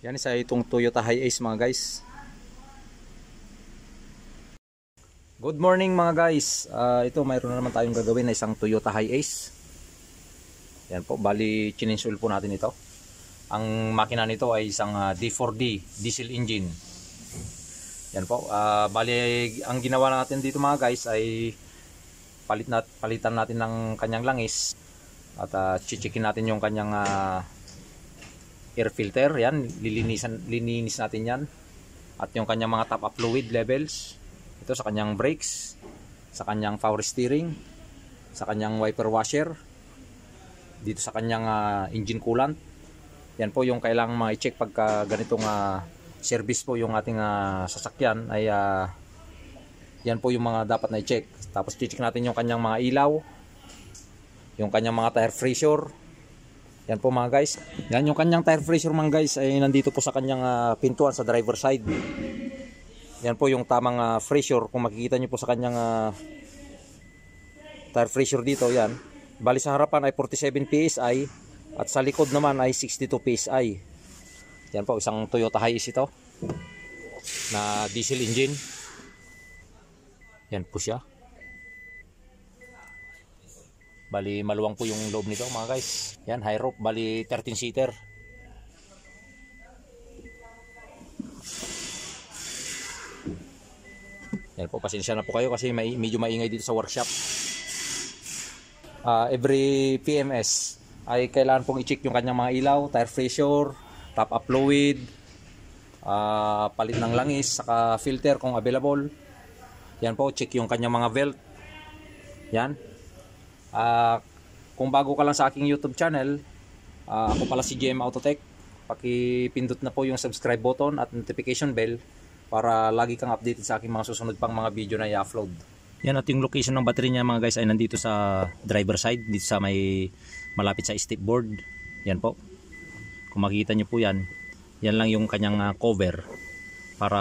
Yan sa itong Toyota Hiace mga guys. Good morning mga guys. Uh, ito mayroon naman tayong gagawin na isang Toyota Hiace. Yan po, bali chininsul po natin ito. Ang makina nito ay isang uh, ah, D4D diesel engine. Yan po, uh, bali ang ginawa natin dito mga guys ay palit na, palitan natin ng kanyang langis at uh, chichikin natin yung kanyang uh, air filter. Yan, lilinisan, lininis natin yan. At yung kanyang mga top-up fluid levels. Ito sa kanyang brakes, sa kanyang power steering, sa kanyang wiper washer, dito sa kanyang uh, engine coolant. Yan po yung kailangang i check pagka ganitong uh, service po yung ating uh, sasakyan ay uh, yan po yung mga dapat na i-check. Tapos i-check natin yung kanyang mga ilaw, yung kanyang mga tire pressure, yan po mga guys. Yan yung kanyang tire pressure man guys ay nandito po sa kanyang uh, pintuan sa driver side. Yan po yung tamang uh, pressure kung makikita niyo po sa kanyang uh, tire pressure dito yan. Bali sa harapan ay 47 PSI at sa likod naman ay 62 PSI. Yan po isang Toyota Hiace ito na diesel engine. Yan po siya. Bali maluwang po yung loob nito mga guys. Yan high rope. bali 13 seater. Yan po pasensya na po kayo kasi may medyo maingay dito sa workshop. Uh, every PMS ay kailangan pong i-check yung kanyang mga ilaw, tire pressure, top up fluid, uh, palit ng langis, saka filter kung available. Yan po, check yung kanyang mga belt. Yan, Uh, kung bago ka lang sa aking YouTube channel, uh, ako pala si GM Autotech. Pakipindot na po yung subscribe button at notification bell para lagi kang updated sa aking mga susunod pang mga video na i-upload. Yan at yung location ng battery niya mga guys ay nandito sa driver side, dito sa may malapit sa step board. Yan po. Kung makikita niyo po yan, yan lang yung kanyang ah, cover para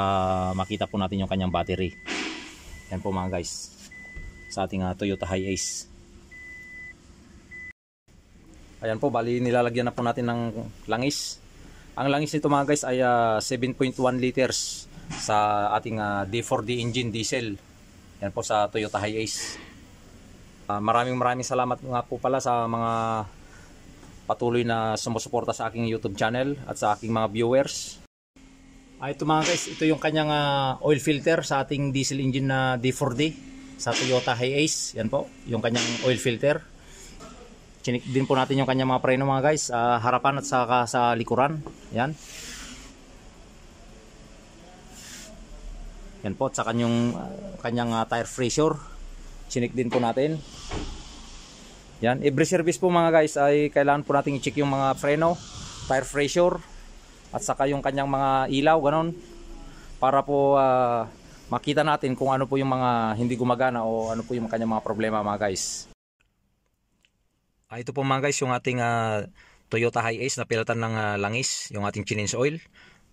makita po natin yung kanyang battery. Yan po mga guys sa ating uh, Toyota Hiace. Ayan po, bali nilalagyan na po natin ng langis. Ang langis nito mga guys ay uh, ah, 7.1 liters sa ating uh, ah, D4D engine diesel. Yan po sa Toyota Hiace. Uh, maraming maraming salamat nga po pala sa mga patuloy na sumusuporta sa aking YouTube channel at sa aking mga viewers. Ay, ito mga guys, ito yung kanyang uh, oil filter sa ating diesel engine na D4D sa Toyota Hiace. Yan po, yung kanyang oil filter chinik din po natin yung kanyang mga preno mga guys uh, harapan at saka sa likuran yan yan po at saka yung uh, kanyang uh, tire pressure chinik din po natin yan every service po mga guys ay kailangan po natin i-check yung mga preno tire pressure at saka yung kanyang mga ilaw ganon para po uh, makita natin kung ano po yung mga hindi gumagana o ano po yung kanyang mga problema mga guys Ah, ito po mga guys yung ating uh, Toyota Hiace na pilatan ng uh, langis, yung ating chinese oil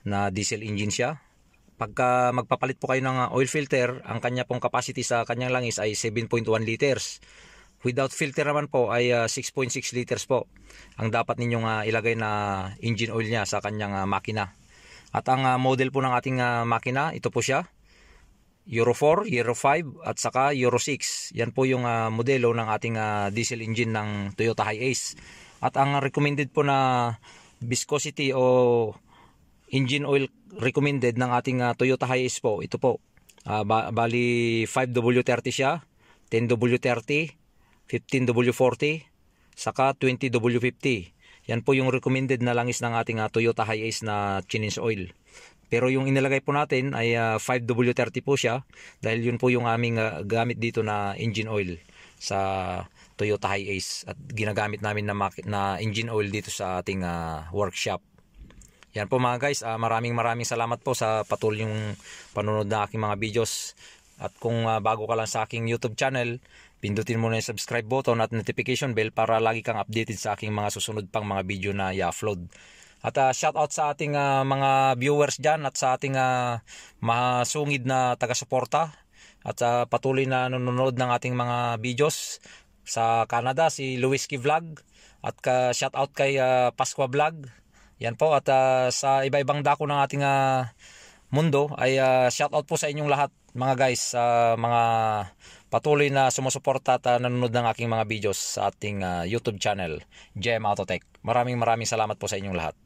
na diesel engine siya. Pagka magpapalit po kayo ng uh, oil filter, ang kanya pong capacity sa kanyang langis ay 7.1 liters. Without filter naman po ay 6.6 uh, liters po ang dapat ninyong uh, ilagay na engine oil niya sa kanyang uh, makina. At ang uh, model po ng ating uh, makina, ito po siya. Euro 4, Euro 5 at saka Euro 6. Yan po yung uh, modelo ng ating uh, diesel engine ng Toyota Hiace. At ang recommended po na viscosity o engine oil recommended ng ating uh, Toyota Hiace po, ito po. Uh, bali 5W30 siya, 10W30, 15W40, saka 20W50. Yan po yung recommended na langis ng ating uh, Toyota Hiace na Chinese oil. Pero yung inilagay po natin ay uh, ah, 5W30 po siya dahil yun po yung aming uh, gamit dito na engine oil sa Toyota Hiace at ginagamit namin na, na engine oil dito sa ating uh, workshop. Yan po mga guys, uh, maraming maraming salamat po sa patuloy yung panonood na aking mga videos. At kung uh, bago ka lang sa aking YouTube channel, pindutin mo na yung subscribe button at notification bell para lagi kang updated sa aking mga susunod pang mga video na i-upload. At uh, shout out sa ating uh, mga viewers diyan at sa ating uh, ah, masungid na taga-suporta at uh, patuloy na nanonood ng ating mga videos sa Canada si Luiski Vlog at ka uh, shout out kay uh, Pasqua Vlog. Yan po at uh, sa iba-ibang dako ng ating uh, mundo ay uh, shout out po sa inyong lahat mga guys sa uh, mga patuloy na sumusuporta at uh, nanonood ng aking mga videos sa ating uh, YouTube channel, GM Autotech. Maraming maraming salamat po sa inyong lahat.